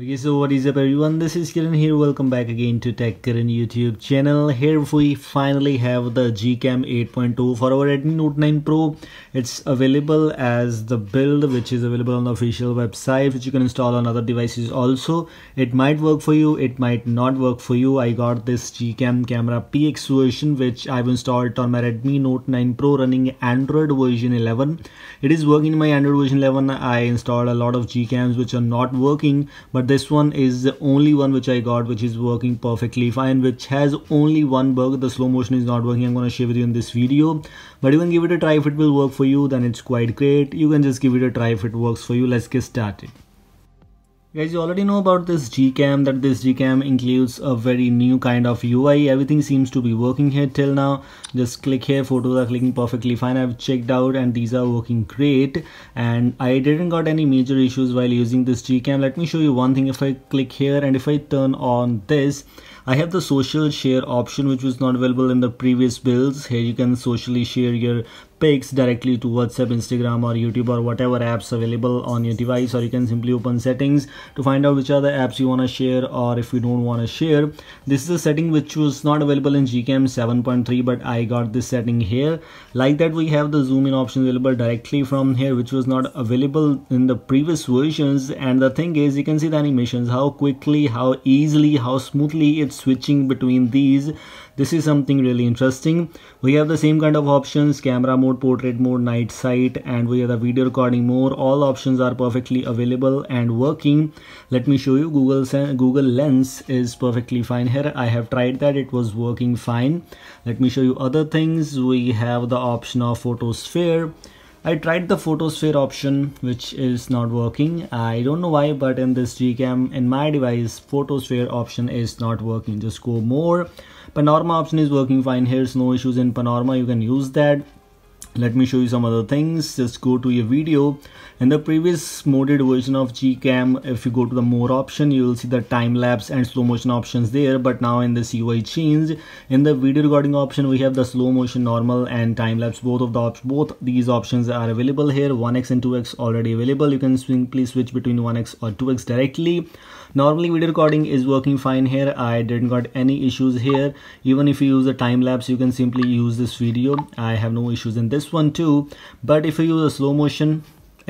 okay so what is up everyone this is Kiran here welcome back again to tech Kiran youtube channel here we finally have the gcam 8.2 for our redmi note 9 pro it's available as the build which is available on the official website which you can install on other devices also it might work for you it might not work for you i got this gcam camera px version which i've installed on my redmi note 9 pro running android version 11 it is working in my android version 11 i installed a lot of gcams which are not working but this one is the only one which I got which is working perfectly fine which has only one bug the slow motion is not working I'm gonna share with you in this video but you can give it a try if it will work for you then it's quite great you can just give it a try if it works for you let's get started Guys, you already know about this GCam, that this GCam includes a very new kind of UI. Everything seems to be working here till now. Just click here, photos are clicking perfectly fine. I've checked out and these are working great. And I didn't got any major issues while using this GCam. Let me show you one thing. If I click here and if I turn on this, I have the social share option, which was not available in the previous builds. Here you can socially share your pics directly to WhatsApp, Instagram or YouTube or whatever apps available on your device or you can simply open settings to find out which are the apps you want to share or if you don't want to share. This is a setting which was not available in Gcam 7.3 but I got this setting here. Like that we have the zoom in option available directly from here which was not available in the previous versions and the thing is you can see the animations how quickly, how easily, how smoothly it's switching between these. This is something really interesting. We have the same kind of options camera mode mode, portrait mode, night sight and we have the video recording mode. All options are perfectly available and working. Let me show you Google, Google Lens is perfectly fine here. I have tried that. It was working fine. Let me show you other things. We have the option of photosphere. I tried the photosphere option which is not working. I don't know why but in this Gcam in my device photosphere option is not working. Just go more. Panorama option is working fine here. no issues in Panorama. You can use that let me show you some other things just go to your video in the previous modded version of gcam if you go to the more option you will see the time lapse and slow motion options there but now in this ui changed in the video recording option we have the slow motion normal and time lapse both of the op both these options are available here 1x and 2x already available you can simply switch between 1x or 2x directly normally video recording is working fine here i didn't got any issues here even if you use the time lapse you can simply use this video i have no issues in this one too but if you use a slow motion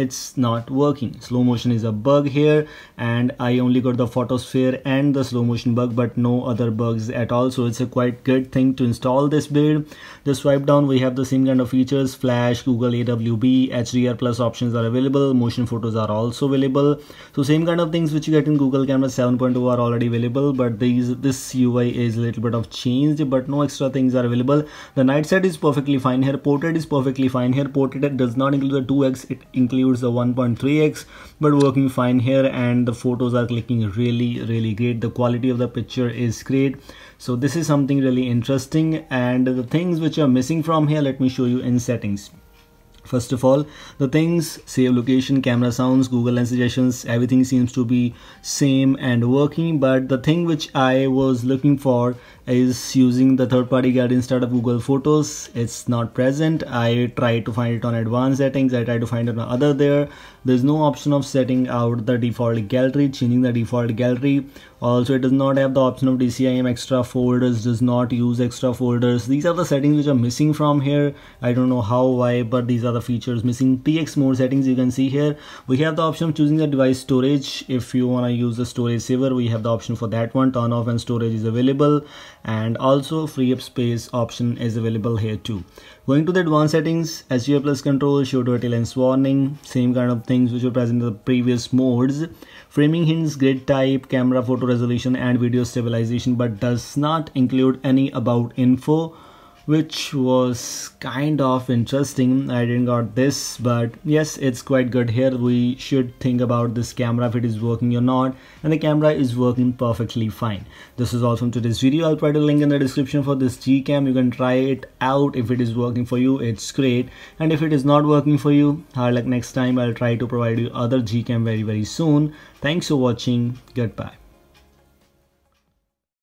it's not working slow motion is a bug here and I only got the photosphere and the slow motion bug but no other bugs at all so it's a quite good thing to install this build The swipe down we have the same kind of features flash google awb hdr plus options are available motion photos are also available so same kind of things which you get in google camera 7.0 are already available but these this ui is a little bit of changed but no extra things are available the night set is perfectly fine here portrait is perfectly fine here portrait does not include the 2x it includes the 1.3x but working fine here and the photos are clicking really really great the quality of the picture is great so this is something really interesting and the things which are missing from here let me show you in settings first of all the things save location camera sounds google lens suggestions everything seems to be same and working but the thing which i was looking for is using the third party gallery instead of Google Photos. It's not present. I try to find it on advanced settings. I try to find it on other there. There's no option of setting out the default gallery, changing the default gallery. Also, it does not have the option of DCIM extra folders, does not use extra folders. These are the settings which are missing from here. I don't know how, why, but these are the features missing. PX more settings you can see here. We have the option of choosing the device storage. If you want to use the storage saver, we have the option for that one. Turn off and storage is available and also free up space option is available here too going to the advanced settings sga plus control show dirty lens warning same kind of things which were present in the previous modes framing hints grid type camera photo resolution and video stabilization but does not include any about info which was kind of interesting i didn't got this but yes it's quite good here we should think about this camera if it is working or not and the camera is working perfectly fine this is all from today's video i'll try to link in the description for this gcam you can try it out if it is working for you it's great and if it is not working for you hard luck next time i'll try to provide you other gcam very very soon thanks for watching goodbye